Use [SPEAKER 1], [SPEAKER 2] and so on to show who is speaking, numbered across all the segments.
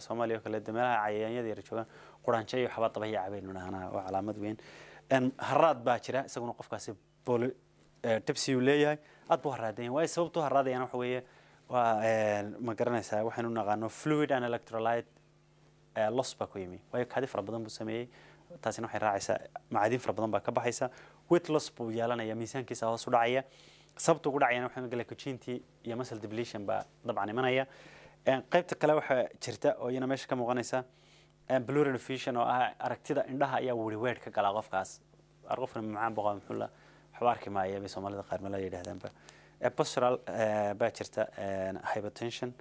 [SPEAKER 1] soomaaliya oo kale de meelaha cayayaanyada yar joogaan quraanjo iyo waxba daba yacabaynu nahanaa waa calaamad weyn haraad baa jira isaguna qofkaasi booli tabsiyu leeyahay aad buu haraadayan waayo sababtuu haraadayaan waxa weeye waa ma garanaysaa waxaynu naqaano fluid and electrolyte loss baa ku yimi waayo kaadi fara badan buu sameeyey taasina waxay raacaysaa macadin fara badan baa ka baxaysa weight loss buu yeelanaya miisaankiisa hoos u dhacaya sababtuu ku dhacayana waxaa magala iyo muscle depletion baa dabcan imanaya qaybta kale waxaa jirta oo iyana meesha ka muuqanaysa blurinovision oo ah aragtida indhaha ayaa weriweed ka gala qofkaas qofkan macaan boqo muxuula ah waxba arki maaya bay soomaalida qaar mala yidhahdaanba postural baa jirta hypertension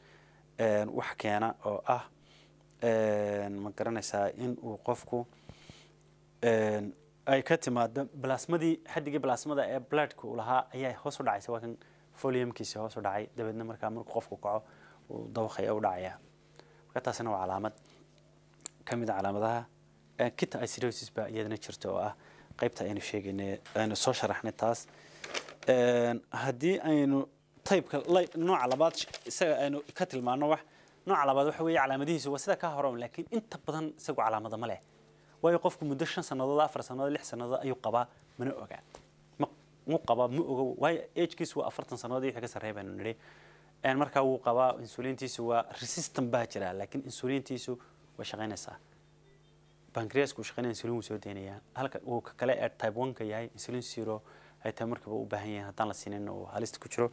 [SPEAKER 1] wax keena oo ah ma garanaysaa in uu qofku ay ka timaado blasmadii xadigii blasmada ee bloodka uu lahaa ayaa hoos u dhacaysa waa kan hoos u dhacay dabeedna markaa markuu qofku kaco uu dabaqaya u dhacayaa marka taasina waa calaamad ka mid a calaamadaha kita acidosis baa iyadana jirta oo ah qaybta aynu sheegaynay aynu soo sharaxnay taas haddii aynu taybka nooca labaad isaga aynu ka tilmaano wax nooca labaad waxa weeye calaamadihiisu waa sida ka horan laakiin inta badan isagu calaamadama leh waayo qofku muddo shan sannadood afar sannadood lix sannadood ayuu qabaa mana ogaa mu qaba ma ogo waayo ejkiis waa afartan sannadood iyo wixii ka sarreeya baanu nidhi markaa wuu qabaa insulintiisu waa resistant baa jira laakiin insulintiisu way shaqaynaysaa bankreasku uu shaqaynaya insulin wuu soo deynayaa halka uu ka kale ee type one-ka yahay insulin zero ay tahay markaba u baahan yahay haddaan la siinin oo halista ku jiro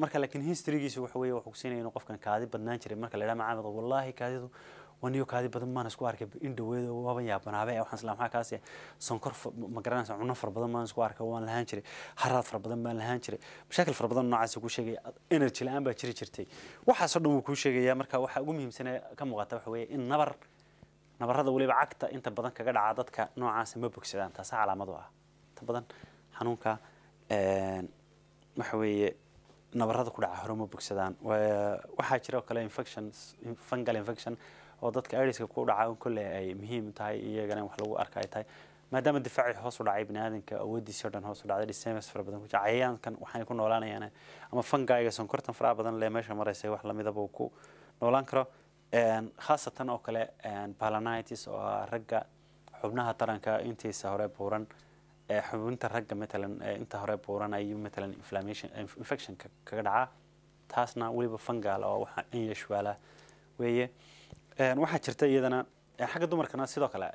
[SPEAKER 1] marka laakiin historygiisu waxa weeye wuxuu ku siinaya inuu qofkan kaadi badnaan jiray marka la dhaha macaamid wallaahi kaadidu waniyo kaadi badan maan isku arkay in dhaweed waaban yaabanaabay waxaan isla maxaa kaasi sonkor ma garanaysaa cunno fara badan maan isku arkay waan lahaan jiray haraad fara badan baan lahaan jiray mashaakil fara badan noocaas ku sheegay energy la'aan baa jiri jirtay waxaas oo dhan wuu kuu sheegayaa marka waxa ugu muhiimsanee ka muuqata waxa weeye in nabar nabarada weliba cagta inta badan kaga dhaca dadka noocaas ma bogsadaan taasaa calaamad u ah inta badan xanuunka waxa weeye nabarada ku dhaca hore ma bogsadaan waxaa jira oo kale infections fungal infection oo dadka ariska ku dhaca kolley ay muhiim tahay iyagana wax lagu arka ay tahay maadaama difaacii hoos u dhacay biniaadanka awoodiisii o dhan hoos u dhacday dhiseemas fara badan ku jira waxaanay ku noolaanayaan ama fangayga sonkortan faraha badan leh meesha maraysa wax lamidaba ku noolaan karo khaasatan oo kale balanitis oo ah ragga xubnaha taranka intiisa hore buuran xubinta ragga matalan inta hore buuran ayuu matalan infectionka kaga dhacaa taasna weliba fangal oo waxa in yashwaala weeye waxaa jirta iyadana xagga dumarkana sidoo kale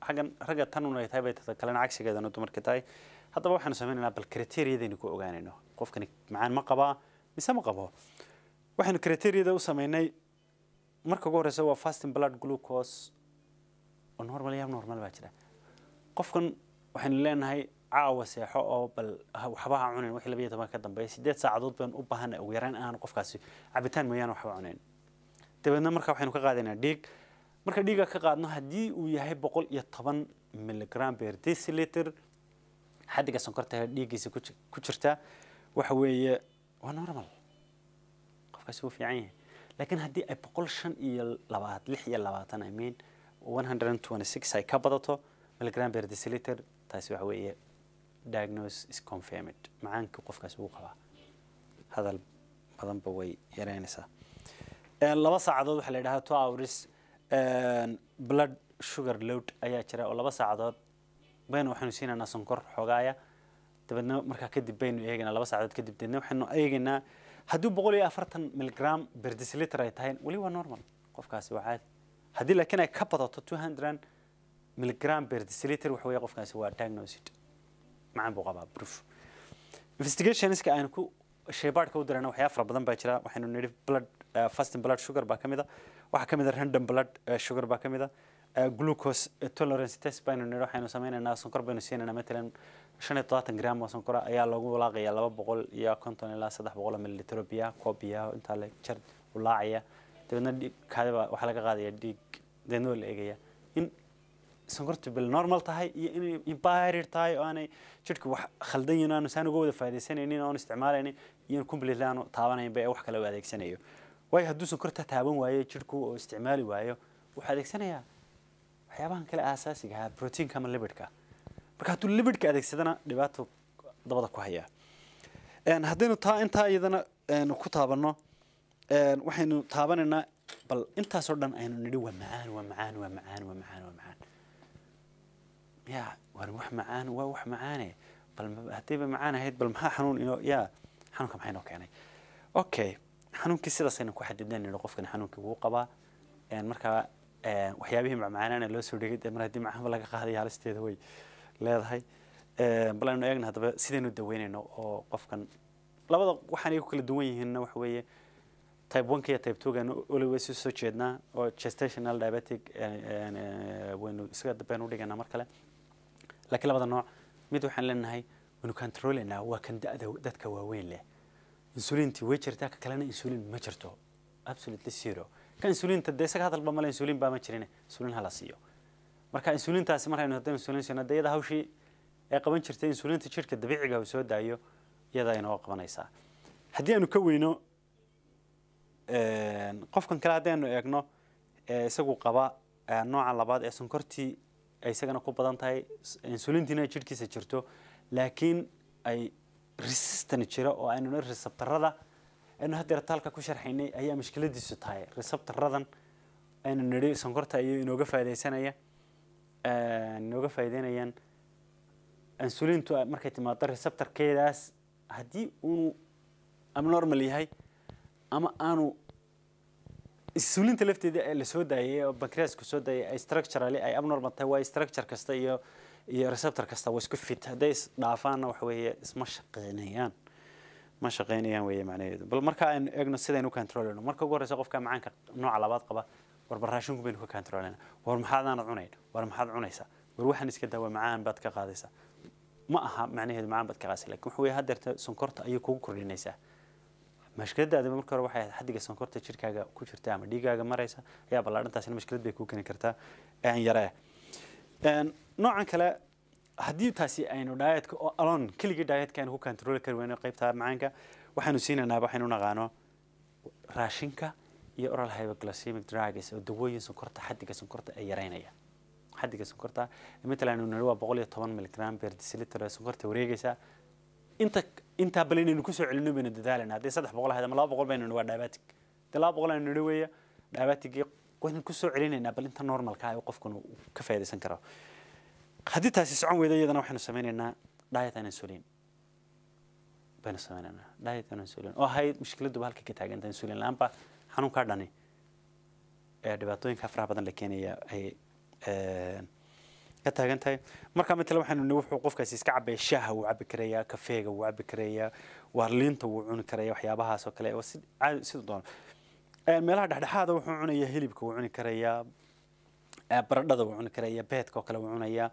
[SPEAKER 1] aggan ragga tan tahay bay kalena cagsigeedana dumarka tahay haddaba waxaanu samaynaynaa bal criteriyadaynu ku ogaanayno qofkani macaan ma qabaa mise ma qabo waxaanu criteriyada u samaynay marka ugu horeysa waa fasting blood glucose oo normal iyo abnormal baa jira qofkan waxaynu leenahay caawa seexo oo bal waxbaha cunayn wixii laba toban ka dambeeya sideed saacadood baan u baahan ugu yaraan aan qofkaasi cabitaan mooyaane waxba cunayn dabeedna markaa waxaynu ka qaadaynaa dhiig marka dhiiga ka qaadno haddii uu yahay boqol iyo toban miligram per deciliter xaddiga sonkorta dhiiggiisa ku jirta waxa weeye waa normal qofkaasi wuu fiican yahay laakiin haddii ay boqol shan iyo labaad lix iyo labaatan i mean one hundred and twenty six ay ka badato miligram per deciliter taasi waxa weeye diagnose is confirmed macaanka qofkaasi wuu qabaa hadal badanba way yaraynaysaa laba saacadood waxaa la yidhahdaa two hours blood sugar load ayaa jira oo laba saacadood baynu waxaynu siinaynaa sonkor xoogaaya dabeedna markaa kadib baynu eegaynaa laba saacadood kadib dabeedna waxaynu eegaynaa haddii boqol iyo afartan miligram per ay tahay weli waa normal qofkaasi waa caadi haddii laakiin ay ka badato two hundred miligram per waxa weeye qofkaasi waa diagnosed macaan buu qabaa proof investigationska aynu ku sheebaadhka u dirayna waxyaa fara badan baa jira waxaynu nidhi blood fasting blood sugar baa ka mid a waxaa ka mid a random blood sugar baa ka mid a glucose tolerance test baynu nidhi waxaynu sameynaynaa sonkor baynu siinaynaa matalan shan iyo todobaatan gram oo sonkora ayaa loogu walaaqayaa laba boqol iyo konton ilaa saddex boqol oo mililitro biyaa koob biyaa intaa la jar ulaacaya dabeedna dhiigkaadaba waxaa laga qaadaya dhiig dabeedna waa la eegaya in sonkortu bil normal tahay iyo inay impaired tahay oo aanay jidhku wax khaldan yihin aanu saan uga wada faa'idaysanaynin oon isticmaalaynin iyo in completely aanu taabanayn ba ee wax kale u adeegsanayo waayo hadduu sonkorta taaban waayo jidhku oo isticmaali waayo wuxuu adeegsanayaa waxyaabahan kale aasaasiga ahaa proteinka ama libidhka marka hadduu libidhka adeegsadana dhibaato dabada ku hayaa haddaynu taa intaa iyadana ku taabanno waxaynu taabanaynaa bal intaasoo dhan aynu nidhi waa macaan waa macaan waa macaan waa macaan waa macaan ya war wax macaan waa wax macaane bal haddayba macaan ahayd bal maxaa xanuun inoo ya xanuunka maxaa keenay okay xanuunkii sidaasayna ku xadideen qofkan xanuunkii wuu qabaa markaa waxyaabihii macmacaanaana loo soo dhegay mar haddii macaanba laga qaaday halisteeda way leedahay bal aynu eegna haddaba sidaynu daweynayno oo qofkan labada waxaanay ku kala duwan yihiinna waxa weeye type one iyo type two gaan soo jeednaa oo gestational diabetic waynu isaga dambeenu dhiganaa mar kale laakiin labada nooc mid waxaan leenahay waynu controlaynaa waa kan dadka waaweyn leh insuliintii way jirtaa ka kalena insuliin ma jirto absolutely zero ka insuliinta dee isaga hadalba male insuliin baa ma jirin insuliin hala siiyo marka insuliintaasi markaynu hadda insuliin siino dee iyada hawshii ee qaban jirtay insuliinta jidhka dabiiciga uu soo daayo iyada aynoo qabanaysaa haddii aanu ka weyno qofkan kale haddii aynu eegno isagu qaba nooca labaad ee sonkortii isagana ku badan tahay insuliintiina jidhkiisa jirto laakiin ay resistant jira oo aynu receptorada aynu haddeer taalka ku sharxaynay ayaa mushkiladiisu tahay receptoradan aynu nidhi sonkorta ayuu inooga faa'idaysanaya inooga faa'idaynayaan insulintu markay timaado receptorkeedaas haddii uunu abnormal yahay ama aanu insulinta lafteeda ee la soo daayay oo bankreasku soo daayay ay structurally ay abnormal tahay waa structure kasta iyo iyo receptor kasta way isku fit hadday isdhaafaanna waxa weeye isma shaqaynayaan ma shaqaynayaan weeye macnaheedu bal marka aynu eegno sidaynu u controleyno marka ugu horreysa qofka macaanka nooca labaad qaba warba raashinku baynu ka controleyna war maxaadaana cunayn war maxaad cunaysaa war waxaan iska daa waa macaan baad ka qaadaysaa ma aha macnaheedu macaan baad ka qaadaysaa laakiin waxa weeye haddeerta sonkorta ayay kugu kordhinaysaa mashkiladdaada marka hore waxay xaddiga sonkorta jirkaaga ku jirta ama dhiigaaga maraysa ayaa ballaadhintaasina mashkilad bay kuu keeni kartaa yaree noocan kale haddii taasi aynu dhaayeedka oo alon keligii dhaayeedka aynu ku kantarooli kari weyno qaybta macaanka waxaanu siinaynaa waxaynu naqaano raashinka iyo oral hypoglycemic drugs oo dawooyin sonkorta xaddiga sonkorta ay yareynaya xaddiga sonkorta matalan uu nari waa boqol iyo toban miligram per deciliter sonkorta wareegaysa inta intaa bal inaynu kusoo celinno baynu dadaalayna haddii saddex boqol ahayd ama laba boqol baynu waa dhaabatig dee laba boqol aynu nari weeya dhaabatigii waynan ku soo celinaynaa bal inta normalka ah qofkuna uu ka faa'iidaysan karo haddii taasi socon weyda iyadana waxaynu samaynaynaa diet and insulin baynu samaynaynaa diet and insulin oo ahayd mushkiladuba halka ka taaganta insulin la-aanba xanuunkaa dhani ee dhibaatooyinka faraha badan la keenaya ay ka taagan tahay marka matala waxaanu nii wuxuu qofkaasi iska cabaya shaaha wuu cabi karayaa kafeega wuu cabi karayaa waar liinta wuu cuni karayaa waxyaabahaas oo kale si siduu doono meelaha dhexdhexaada wuxuu cunayaa hilibka wuu cuni karayaa baradhada wuu cuni karayaa beedka oo kale wuu cunayaa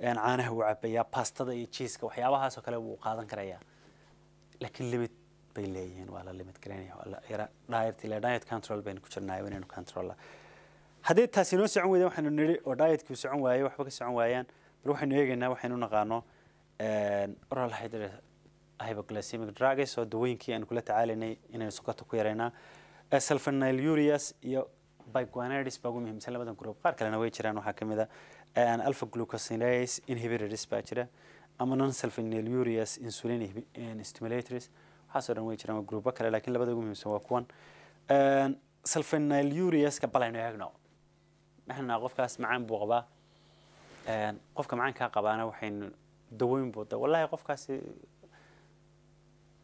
[SPEAKER 1] caanaha wuu cabayaa bastada iyo jiiska waxyaabahaasoo kale wuu qaadan karayaa laakiin limit bay leeyihiin waa la limit garaynaya control baynu ku jirnaa inaynu control haddii taas inoo socon weyda waxaynu nidhi oo dietkii socon waaye waxba ka socon waayaan bal waxaynu eegaynaa waxaynu naqaano oral hydroglycemic drugs oo dawooyinkii aanu kula tacaalaynay inaynu sokorta ku yaraynaa sulfanylurias iyo biguanidis baa ugu muhiimsan labadan group qaar kalena way jiraan waxaa kamid a alpha glucosinase inhibitors baa jira ama non sulfanylurias insulin stimulators waxaasoo dhan way jiraan waa gruubo kale lakin labada ugu muhiimsan waa kuwan sulfanyluriaska balaynu eegno maxna qofkaas macaan buu qabaa qofka macaankaa qabaana waxaynu dawooyin buuda wallahi qofkaasi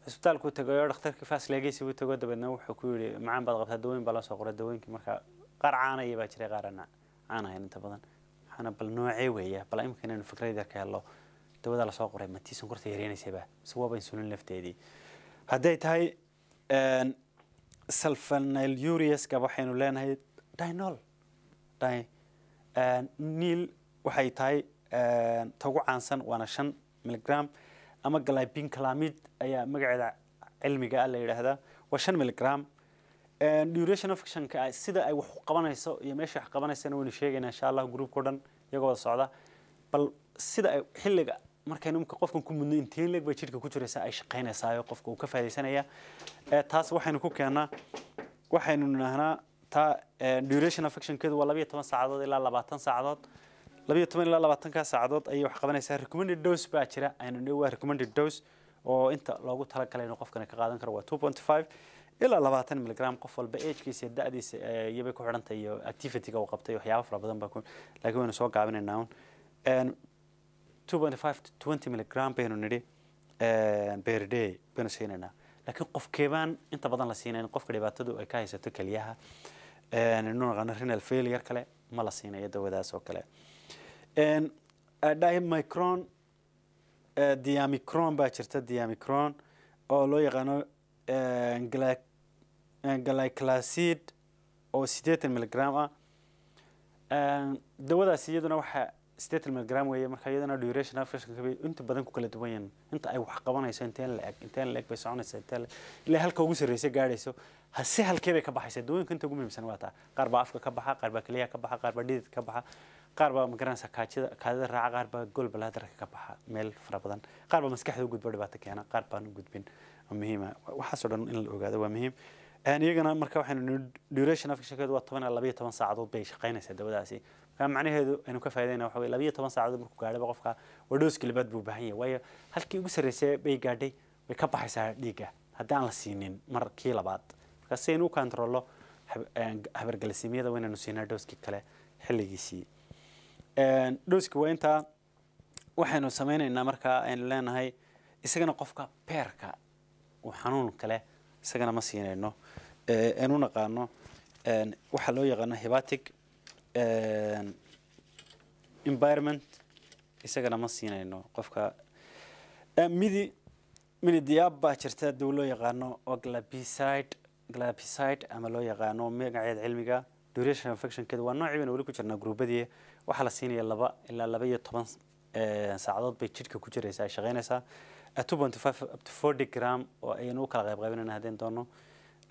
[SPEAKER 1] isbitaalku tagay oo dhakhtarkii faaslageysi u tago dabeedna wuxuu ku yidhi macaan baad qabtaa dawooyin baa loo soo qoray dawooyinkii markaa qaar caanaya baa jiray qaar caan ahayn inta badan waxaana bal noocee weeya bal imika inaynu fikrad ka hello dawada lasoo qoray ma sonkorta yareynaysaba mise waaba insulin lafteedii hadday tahay sulfaniluriuska waxaynu leenahay dinol niil waxay tahay ta caansan waana shan miligram ama glybincalamide ayaa magaceeda cilmiga ah la yidhaahdaa waa shan miligram duration of actionka sida ay wax u qabanayso iyo meesha wax qabanaysana waynu sheegaynaa insha allah groupka o dhan iyagoo wada socda bal sida ay xilliga markaynu imka qofkan ku mudno intiin leeg bay jidhka ku jiraysaa ay shaqaynaysaayoo qofka uu ka faa'idaysanayaa taas waxaynu ku keennaa waxaynu nidhaahnaa ta duration of actionkeedu waa labiyo toban saacadood ilaa labaatan saacadood labiyo toban ilaa labaatankaa saacadood ayay wax qabanaysaa recommended dose baa jira aynu waa recommended dose oo inta loogu talagalay inuu qofkani ka qaadan karo waa two point five ilaa labaatan miligram qof walba agkiisa da'diisa iyobay ku xidhantay iyo activity-ga uu qabtay waxyaabo fara badan baa ku laakiin waynu soo gaabinaynaa un two point five to twenty miligram baynu nidhi per day baynu siinaynaa laakiin qofkeebaan inta badan la siinayn qofka dhibaatadu ay ka haysato keliyaha inuu naqaano renal failure kale ma la siinayo dawadaas oo kale Eh, dimicron eh, diamicron baa jirta diamicron oo loo yaqaano eh, glyclasid oo siddeetan miligram ah dawadaas iyaduna waxaa siddeetan miligram weeye marka iyadana duration afreshanka ah bay inta badan ku kala duwan yihiin inta ay wax qabanayso inteen la eg inteen la eg bay soconaysa inteen la ilaa halka ugu sarreysa gaadhayso hase halkee bay ka baxaysa dawooyinka inta ugu muhiimsan waa taa qaar baa afka ka baxa qaar baa keliyaha ka baxa qaar baa dhidid ka baxa qaar baa magaranaysa kaajida kaadida raaca qaar baa gol balaadarka ka baxa meel fara badan qaar baa maskaxda u gudbo dhibaato keena qaar baan u gudbin muhiima waxaasoo dhan in la ogaado waa muhiim iyagana marka waxaanu duration afka shakeedu waa toban ilaa labayo toban saacadood bay shaqaynaysaa dawadaasi marka macnaheedu aynu ka faa'idayna waxa weye labayo toban saacadood markuu gaadhaba qofka waa dhooski labaad buu baahan yahay waayo halkii ugu sarreysay bay gaadhay way ka baxaysaa dhiigga haddii aan la siinin mar kii labaad marka si aynu u kantarollo habargalisiimyada waynaynu siinaa dhooskii kale xilligiisii dhooska waa intaa waxaynu samaynaynaa markaa aynu leenahay isagana qofka beerka uu xanuun kale isagana ma siinayno aynu naqaano waxaa loo yaqaano hebatic environment isagana ma siinayno qofka midi midiyaab baa jirta duu loo yaqaano oo glabicide glabicide ama loo yaqaano magaceed cilmiga duration infectionkeeda waa noociibana weli ku jirnaa gruubadii waxaa la siinaya laba ilaa laba iyo toban saacadood bay jidhka ku jiraysaa ay shaqaynaysaa at two point five up to forty gram oo ayaynu u kala qayb qaybinayna haddeen doono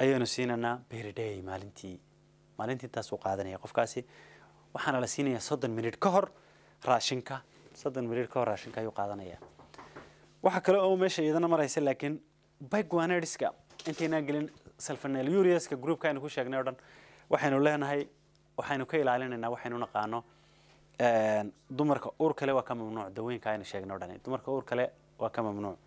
[SPEAKER 1] ayaynu siinaynaa beriday maalintii maalintii intaasuu qaadanaya qofkaasi waxaana la siinayaa soddon minid ka hor raashinka soddon minid ka hor raashinka ayuu qaadanaya waxaa kale oo meesha iyadana maraysa laakiin biguanerdiska intaynaan gelin selfanel uriaska groupka aynu ku sheegnay oo dhan waxaynu leenahay waxaynu ka ilaalinaynaa waxaynu naqaano dumarka uur kale waa ka mamnuuc daweenka aynu sheegnay o dhani dumarka uur kale waa ka mamnuuc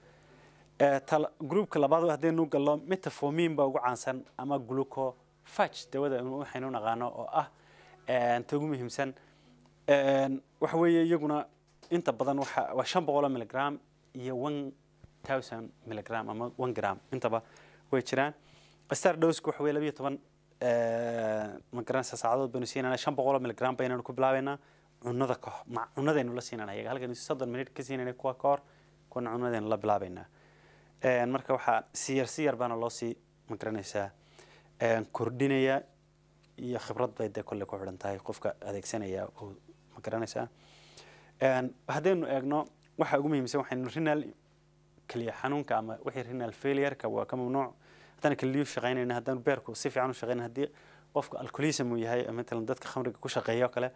[SPEAKER 1] groupka labaad haddii nu gallo baa ugu caansan ama glucofag dawada waxaynu naqaano oo ah ta ugu muhiimsan waxa weeye iyaguna inta badan waa shan boqoloo miligram iyo one thousand miligram ama one gram intaba way jiraan star dosku waxa weye labiyo toban ma saacadood baynu siinana shan boqoloo miligram baynanu ku bilaabaynaa cunada cunadaynu la siinana ayaga halkan soddon minute ka siinayna kuwa ka hor kuwana la bilaabaynaa marka waxaa si yar si yar baana loosii ma kordhinaya iyo khibrad bay dee kolley ku xidhan tahay qofka adeegsanaya oo ma garanaysaa haddaynu eegno waxa ugu muhiimsan waxaynu renal keliya xanuunka ama wixii renal failureka waa ka mamnuuc haddaan keliyu shaqaynayna haddaan beerku si fiican u shaqayn haddii qofku alcoholism uu yahay matalan dadka khamriga ku shaqeeya oo kale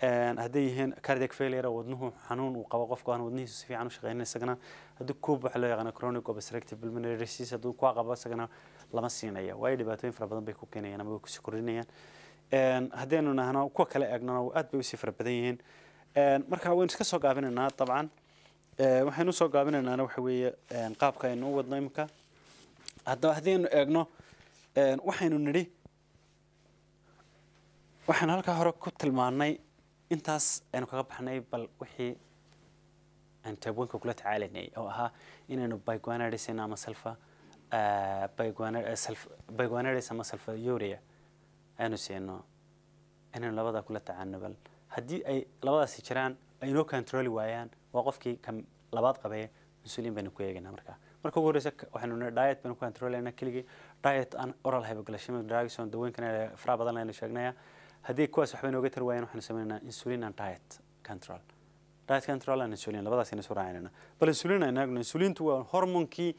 [SPEAKER 1] hadday yihiin cardiac failure wadnuhu xanuun uu qabo qofka aan wadnihiisu si fiican u shaqaynin isagana haddii kuub waxa loo yaqaano chronic obstructive pulmonary disease hadduu ku qabo isagana lama siinaya waayo dhibaatooyin fara badan bay ku keenayaan ama way kusii kordhinayaan haddaynu nahno kuwa kale eegnana aad bay usii fara badan yihiin marka waynu iska soo gaabinaynaa dabcan waxaynu usoo gaabinaynaana waxa weeye qaabka aynu u wadno imika haddaba haddaynu eegno waxaynu nidhi waxaynu halkaa hore ku tilmaannay intaas aynu kaga baxnay bal wixii aan taabooyinka kula tacaalanay oo ahaa inaynu bygwanarisin ama salfa ah, bygwanaris ah, ama salfa yuria aynu siino inaynu labadaa kula tacaano bal haddii ay labadaasi jiraan aynoo controli waayaan waa qofkii kan labaad qabee insulin baynu ku eegaynaa markaa marka ugu horreysa waxaynu nihi diet baynu ku controlaynaa keligii diet aan oral hypoglycemic drugs on dawooyinkan badan aynu sheegnaya haddii kuwaas waxba nooga tar waayaan waxaanu samaynaynaa insulin and diet control diet control and insulin labadaas aynu isu raacinayna bal insulin aynu eegno insulintu waa hormoonkii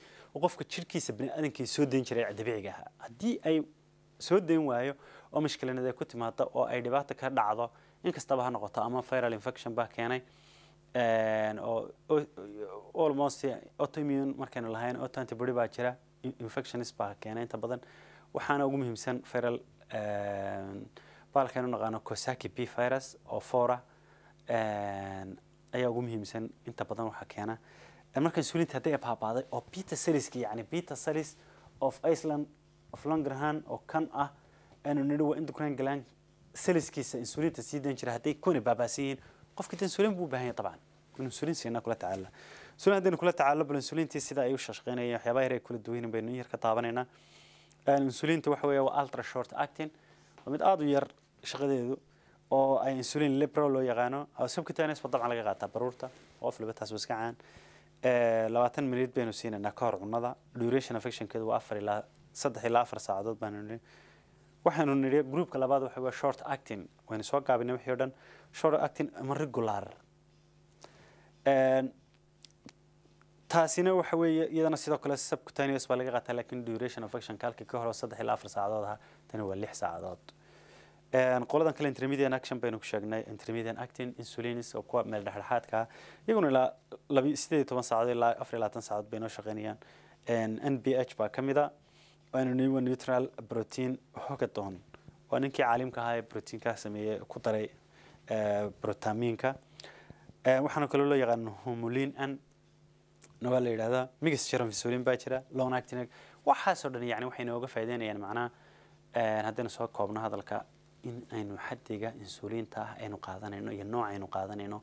[SPEAKER 1] qofka jirkiisa bini'aadamkii soo deyn jiray dabiiciga ahaa haddii ay soo deyn waayo oo mashkilinaad ku timaado oo ay dhibaato ka dhacdo inkastaba ha noqoto ama viral infection baa keenay oo almost autoimmune markaynu lahayn auto antibody baa jira infectionis baa keenay inta badan waxaana ugu muhiimsan viral baalkeenu naqaano cosaki b virus oo foora ayaa ugu muhiimsan inta badan waxaa keena marka insulinta hadday baabaaday oo beta cellska yani beta cells of iceland of longerhan oo kan ah aanu nidhi waa endocrine gland cellskiisa insulinta sii dan jira hadday kuna baabaasan yihiin qofka inta insulin buu u baahan dabcan insulin siina kula tacaala insulin haddaynu kula tacaalo bal insulintii sida ay u shaqeynayeen waxyaabaha yar kula duwan baynu yar ka taabanaynaa insulinta waxa weeye waa ultra short acting waa mid aada u yar shaqadeedu oo ay insulin libro loo yaqaano subcutaneous dabcan laga qaataa baruurta qof laba taas iska caan labaatan minid baynu siinaynaa ka hor duration affectionkeedu waa afar ilaa saddex ilaa afar saacadood baanu nidhi waxaanu nidhi groupka labaad waxa waa short acting waynu soo gaabinay wixii o dhan short acting ama regular taasina waxa weeye iyadana sidoo kale subcutaneous baa laga qaataa laakiin duration affectionka halkii ka hor saddex ilaa afar saacadood ahaa tani waa lix saacadood qoladan kale intermediate action baynu ku sheegnay intermediate acting insulins oo kuwa meel dhexdhexaadka iyaguna ilaa laba siddeed iyo toban saacadood ilaa afar iyo labaatan saacadood bay noo shaqaynayaan n b h baa ka mid a waanuniwa neutral protein hogadoon waa ninkii caalimka ahaa ee proteinkaa sameeyey ku daray brotamiinka waxaanu kaloo loo yaqaan homolin an waa la yidhahdaa migis serum insulin baa jira long acting waxaasoo dhan yani waxay nooga faa'iideynayaan macnaha haddaynu soo koobno hadalka in aynu xadiga insuuliinta ah aynu qaadanayno iyo nooc aynu qaadanayno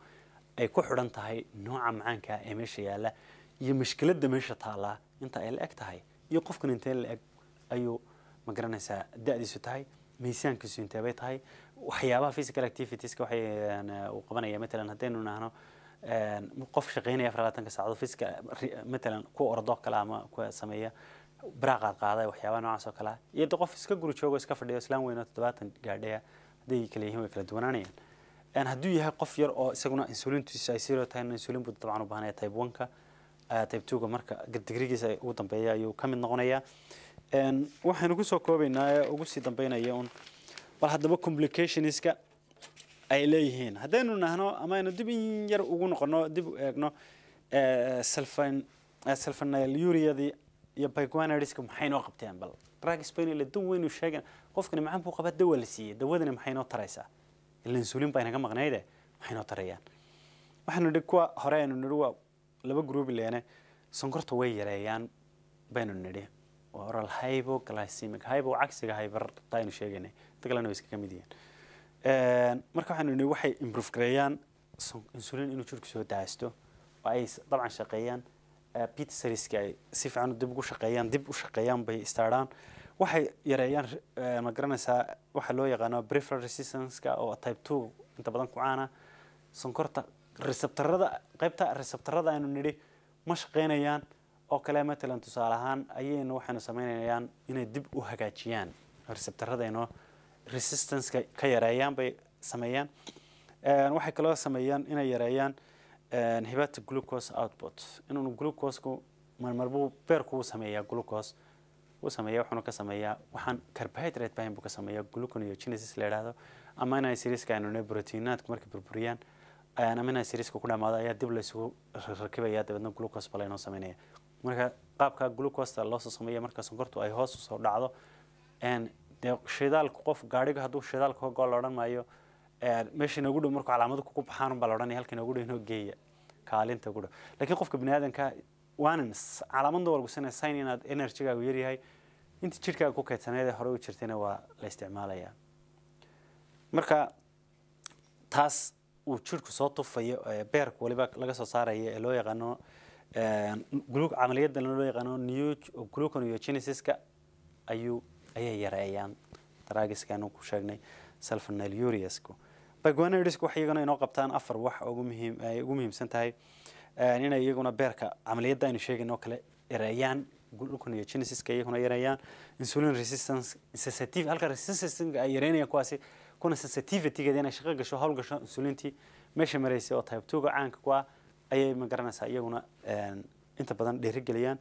[SPEAKER 1] ay ku xidhan tahay nooca macaanka ee meesha yaalla iyo mashkiladda meesha taallaa inta ay la eg tahay iyo qofkan intee la eg ayuu ma garanaysaa da-diisu tahay miisaankiisu inteebay tahay waxyaabaha physical activitieska waxay eh, uu qabanaya matalan haddaynu nahno eh, qof shaqaynaya afar labaatanka saacado physical matalan kuwa ordo kale ama kuwa sameeya baraaqaad qaaday waxyaabaha noocaas oo kale iyo de qof iska guri joogo iska fadhiyo islaan weyn oo toddobaatan gaadhaya hadday kala yihiin way kala duwanaanayaan hadduu yahay qof yar oo isaguna insulintiisa ay siro tahay insulin buu dabcan u type one type two-ga marka digrigiisa ugu dambeeya ayuu ka mid noqonayaa waxaynu kusoo koobaynaa ee ugu sii dambeynaya un bal haddaba complicationska ay leeyihiin haddaynu nahno ama aynu dib in yar ugu noqono dib u eegno sulfanyluriyadii iyo bygoanarisku maxay noo qabteen bal drug spain la duweyn uu sheegan qofkani macaan buu qabaa dawa la siiyey dawadani maxay noo taraysaa ila insulin baa inaga maqnayde maxay noo tarayaan waxaanu nidhi kuwa hore aynu nidhi waa laba gruubi leene sonkorta way yareeyaan baynu nidhi waa oral hybo glycemic hybo cagsiga hybarta aynu sheegaynay inta kalena way iskaga mid yihiin marka waxaanu nidhi waxay improve gareeyaan insulin inuu jirku soo daasto oo ay dabcan shaqeeyaan بيت سيريسكي أي سيف عن دب وشقيان دب وشقيان بي استعران waxay yareeyaan ma garanaysaa waxa loo yaqaano preferal resistanceka oo type 2 inta badan ku caana sonkorta receptorada qaybta receptorada aynu nidhi ma shaqaynayaan oo kale matalan tusaale ahaan ayaynu waxaynu samaynayaan inay dib u hagaajiyaan receptoradayno resistanceka ka yareeyaan bay sameeyaan waxay kaloo sameeyaan inay yareeyaan hibaata glucose output inuun glucosku marmarbuu beerku wuu sameeyaa glucose wuu sameeyaa wuxuuna ka sameeyaa waxaan carbohydrate bahayn buu ka sameeyaa gluconeogenesis la yidhaahdo ama inay siriiska aynu proteinaadku markay burburiyaan ama inay siriiska ku dhamaado ayaa dib laysugu rakibaya dabeedna glucose balaynoo sameynaya marka qaabka glucosta loosoo sameeya marka sonkortu ay hoos usoo dhacdo shidaalku qof gaadhiga hadduu shidaalka hogo la odhan maayo meesha inagu dhow marku calaamadu kugu baxaan baa la odhanaya halka inagu dhow inoo geeya kaalinta ugu dhow lakiin qofka bini aadanka wanamis calaamadna waa lagu sinaya sign inaad energygaagu yaryahay inta jidhkaaga ku kaydsaneedee hore u jirtayna waa la isticmaalayaa marka taas uu jidhku soo tufayo beerka waliba laga soo saarayo ee loo yaqaano camaliyadda loo yaqaano new ayuu ayay yareeyaan daraagiskan ku sheegnay sulfanal bagwanadisku wax iyagana inoo qabtaan afar wax ugu muhiim ay ugu muhiimsan tahay eh, inay iyaguna beerka camaliyada aynu sheegayn oo kale yareeyaan gluconia genesiska iyaguna yareeyaan insulin resistance sensitive halka resistance ay yareynayaan kuwaasi kuna sensitivitygeeda inay shaqo gasho hawl gasho insulintii meesha maraysa oo type caanka ku ah ayay ma garanaysaa iyaguna eh, inta badan dhiirigeliyaan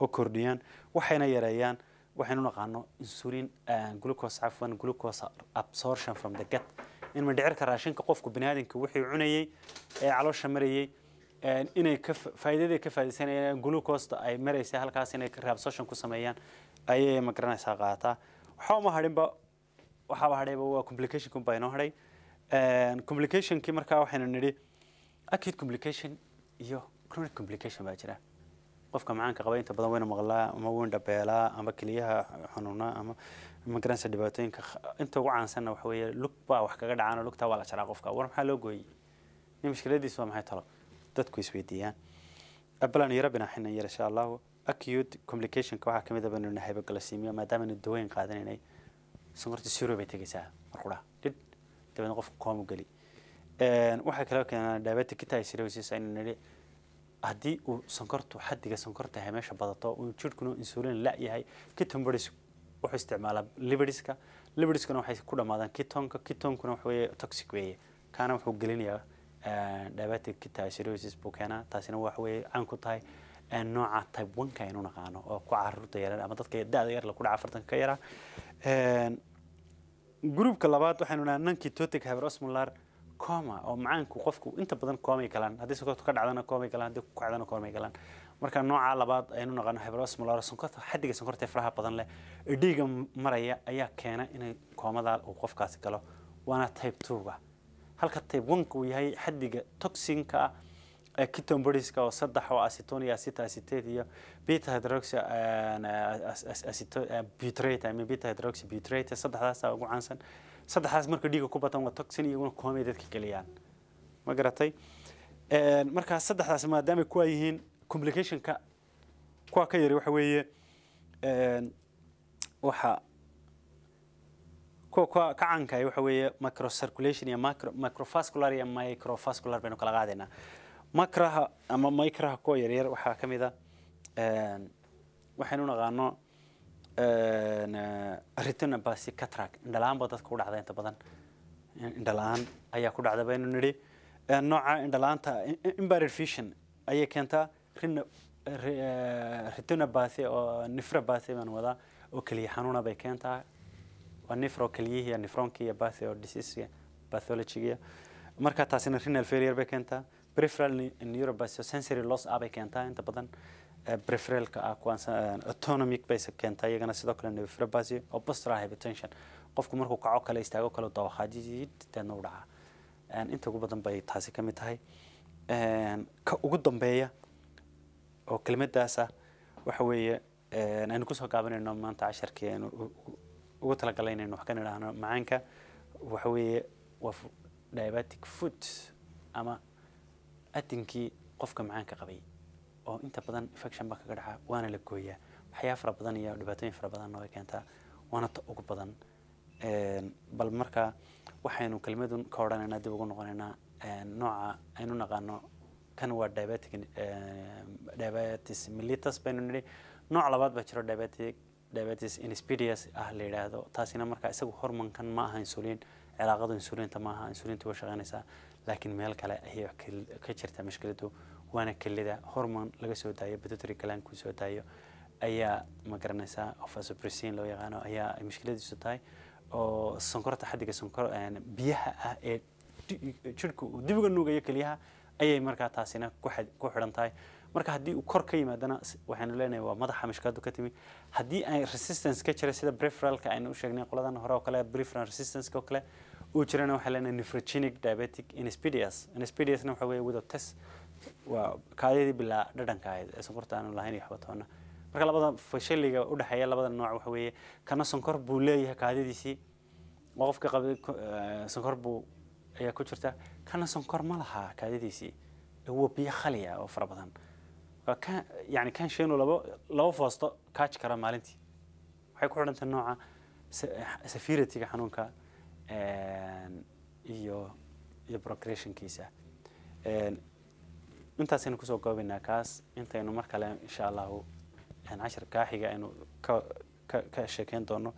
[SPEAKER 1] oo kordhiyaan waxayna yareeyaan waxaynu naqaano insulin eh, glucose cafwan glucose absorption from the gut in mindhicirka raashinka qofku biniaadanka wixii cunayey ee caloosha marayey inay ka faa'iidada ka faa'iidaysanayaan glucosta ay maraysa halkaas inay raabsoshan ku sameeyaan ayay ma garanaysaa qaataa waxba ma hadhinba waxaaba hadhayba waa complication kunbaa inoo hadhay complicationkii markaa waxaynu nidhi acute complication iyo chronic complication baa jira qofka macaanka qaba inta badan wayna maqlaa ama wayna dhabeelaa ama keliyaha xanuuna ama magaranaysa dhibaatooyinka inta ugu caansanna waxa weeye lug baa wax kaga dhacaan oo lugtaa waa la jaraa qofka war maxaa loo gooyey nin mushkiladiisu waa maxay talo dadku isweydiiyaan ablan yara binaaxina yar insha allahu acute communicationka waxaa kamid a ah baynu nahay maadaama aynu dawooyin qaadanaynay sonkorta zero bay tegaysaa marqudha dhid dabeedna qofka koomu geli waxay kaloo keenaan diabetic kitaay aynu nidhi haddii uu sonkortu xadiga sonkorta meesha badato uu jirhkuna insulin la yahay kitonbodies wuxuu isticmaalaa liberiska liberiskana waxay ku dhamaadaan kitonka kitonkuna waxa weeye toxic weeye kaana wuxuu gelinayaa eh, diabetic ketoacidosis buu keenaa taasina waxa weeye caan ku tahay eh, nooca type oneka aynu naqaano oo ku carruurta yaran ama dadka da-da yar la kudhaca afartanka ka yaraa eh, gruubka labaad waxaynu nahaa non ketotic hyperosmolar coma oo macaanku qofku inta badan comay galaan haddii sonkortu ka dhacdana comay galaan haddii ku kacdana comay galaan marka nooca labaad aynu naqaano hyperosmolar molar sonkorta xaddiga sonkorta ee faraha badan leh dhiiga maraya ayaa keena inay koomada uu qofkaasi galo waana type two-ga halka type one-ka uu yahay xaddiga toxinka ee kitonbodiska oo saddex oo aceton acita acetate iyo beta hydroxy butrate I beta hydroxy butrate saddexdaasa ugu caansan saddexdaas marka dhiiga ku badan waa toxin iyaguna koomay dadka geliyaan ma garatay markaa saddexdaas maadaama kuwa yihiin complicationka kuwa ka yari waxa weeye waxa kuwa kuwa ka cankaya waxa weeye microcirculation iyo micro microvascular iyo microvascular baynu kala qaadaynaa macraha ama micraha kuwa yaryar waxaa ka mid a ah, waxaynu naqaano Eh, retina basi catrak indhala-aan ba dadka u dhacda inta badan indhala-aan ayaa ku dhacda baynu nidhi nooca indhala-aanta imbared ayay keentaa rina eh, basi oo nifra basi baan wadaa oo keliya xanuuna bay keentaa waa nifro keliyihii nifronkiiyo basi oo diseasega pathologiga marka taasina renal failure bay keentaa peripheral neuropathy sensory loss ah bay keentaa inta badan brefereelka ah kuwaan autonomic bayse keenta iyagana sidoo kale neviferabasi oo bustral hypertension qofku markuu kaco kale istaago kale dawakhaajiid u dhacaa inta ugu badan bay taasi ka mid tahay ka ugu dambeeya oo kelimadaasa ah, waxa weeye aynu kusoo gaabanayno maanta casharkii aynu ugu talagalaynayno wax kan idhaahno macaanka waxa weeye waa diabetic food ama adinkii qofka macaanka qabay oo inta badan infection baa kaga dhaca waana la gooyaa waxyaa fara badan iyo dhibaatooyin fara badanna way keentaa waana ta ugu badan ehm, bal marka waxaynu kelmadun ka odhanaynaa dib ugu noqonaynaa ehm, nooca aynu naqaano kan waa diabetic ehm, diabetes militus baynu nidhi nooc labaad baa jiro diabetic diabetes insipidious ah la yidhaahdo taasina marka isagu hormonkan ma aha insulin cilaaqadu insulinta ma aha insulinta way shaqaynaysaa laakiin meel kale ayay ka jirtaa mashkiladu waana kelida hormon laga soo daayo batotory galankuu soo daayo ayaa ma garanaysaa ofasobrisin loo yaqaano ayaa mushkiladiisu tahay oo sonkorta xadiga sonkor biyaha ah ee jirhka uu dib uga nuugayo keliyaha ayay markaa taasina ku xidhan tahay marka haddii uu kor ka yimaadana waxaanu leenahay waa madaxa mashkaadu ka timi haddii ay resistance ka jira sida preferalka aynu u sheegnay qoladan hore oo kale preferal resistance oo kale uu jirana waxaa leenahay nephrogenic diabetic inspidious inspidious waxa weeye with test waa kaadidii bilaa dhadhanka ahayd ee sonkorta aanu lahayn iyo waxba marka labada fashiliga udhexeeya labada nooc waxa weeye kana sonkor buu leeyahay kaadidiisii oo qofka qaba sonkor buu ayaa ku jirta kana sonkor ma laha kaadidiisii waa biyo khaliya ah oo fara badan yani kan sheenu labo labo foosto kaaji kara maalintii waxay ku xidhantahay nooca safiritiga xanuunka iyo iyo progressionkiisa intaasaynu kusoo goobaynaa kaas intaynu mar kale insha allahu cashir kaaxiga aynu ka sheekeyn doono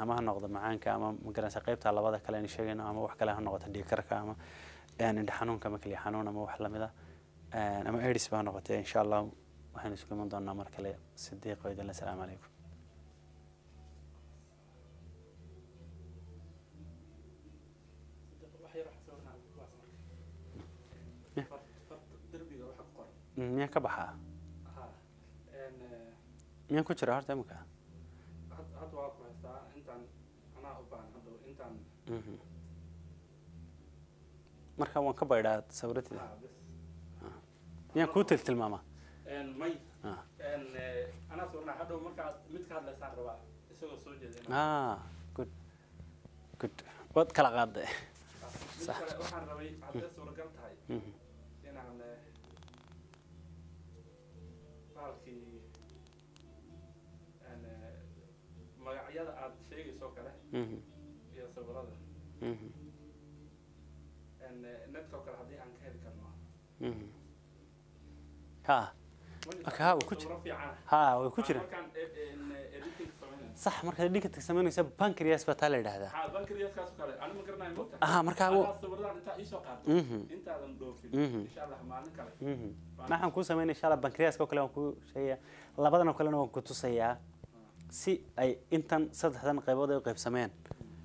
[SPEAKER 1] ama ha noqdo macaanka ama magaranaysa qaybta labada kale aynu sheegayno ama wax kale ha noqoto dhiigkarka ama indhe xanuunka ama keliya xanuun ama wax lamida ama aids ba ha noqotee insha allahu waxaynu isugu iman doonaa mar kale sidiiqo idin assalaamu calaykum miyaa ka baxaa eh, miyaan ku jiraa horta imika mhm. marka waan ka baydhaa sawirada ah. miyaan kuu tiltilmaamaa ah. eh, a ah, good good waad kala qaada magacyada aad sheegayso kale mhm. iyo sawirada mhm. eh, netko kale haddii aan ka heli karno mhm. ha marka ha way kale waan kuu sheegaya labadan oo kalena waan ku tusayaa si ay intan saddexdan qaybood ay qaybsameen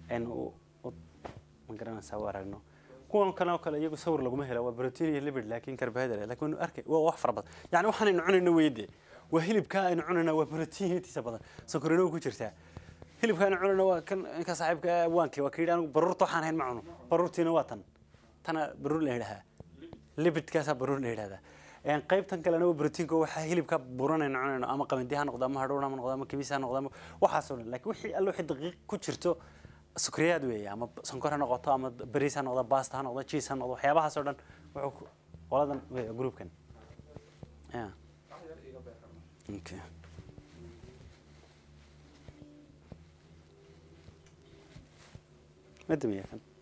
[SPEAKER 1] aynu ma garanaysaa u aragno kuwan kaleoo kale iyagu sawir laguma hela waa protein iyo libid laakiin carbohydrate laakiin waynu arkay waa wax fara yacni waxaanaynu cunayno weyde waa hilibka aynu cunayna waa protein intiisa badan sokorino ku jirtaa hilibka aynu cunayna waa kan ka saaxiibka abwaankii waa kayidhi baruurta waxaan ahayn ma cuno baruurtiina waa tan tana baruur la yidhahaa libidkaasaa baruur la yidhahdaa qaybtan kalena brotiinka waxaa hilibka buranayno cunayno ama qabandiha noqda ama hadhown ama noqda ama kibis ha noqda ama waxaasoo dhan lakin wixii allo wixii daqiiq ku jirto sukriyaad weeye ama sonkor ha noqoto ama bariis ha noqda basta ha noqda cheese ha noqdo waxyaabahaasoo dhan wuxuu qoladan weeye groupkan okay ما الدنيا